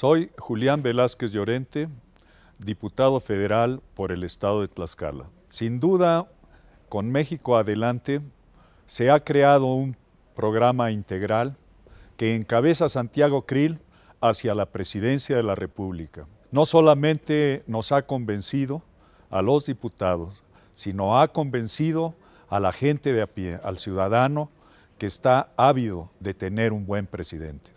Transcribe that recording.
Soy Julián Velázquez Llorente, diputado federal por el estado de Tlaxcala. Sin duda, con México adelante, se ha creado un programa integral que encabeza Santiago Krill hacia la presidencia de la República. No solamente nos ha convencido a los diputados, sino ha convencido a la gente de a pie, al ciudadano que está ávido de tener un buen presidente.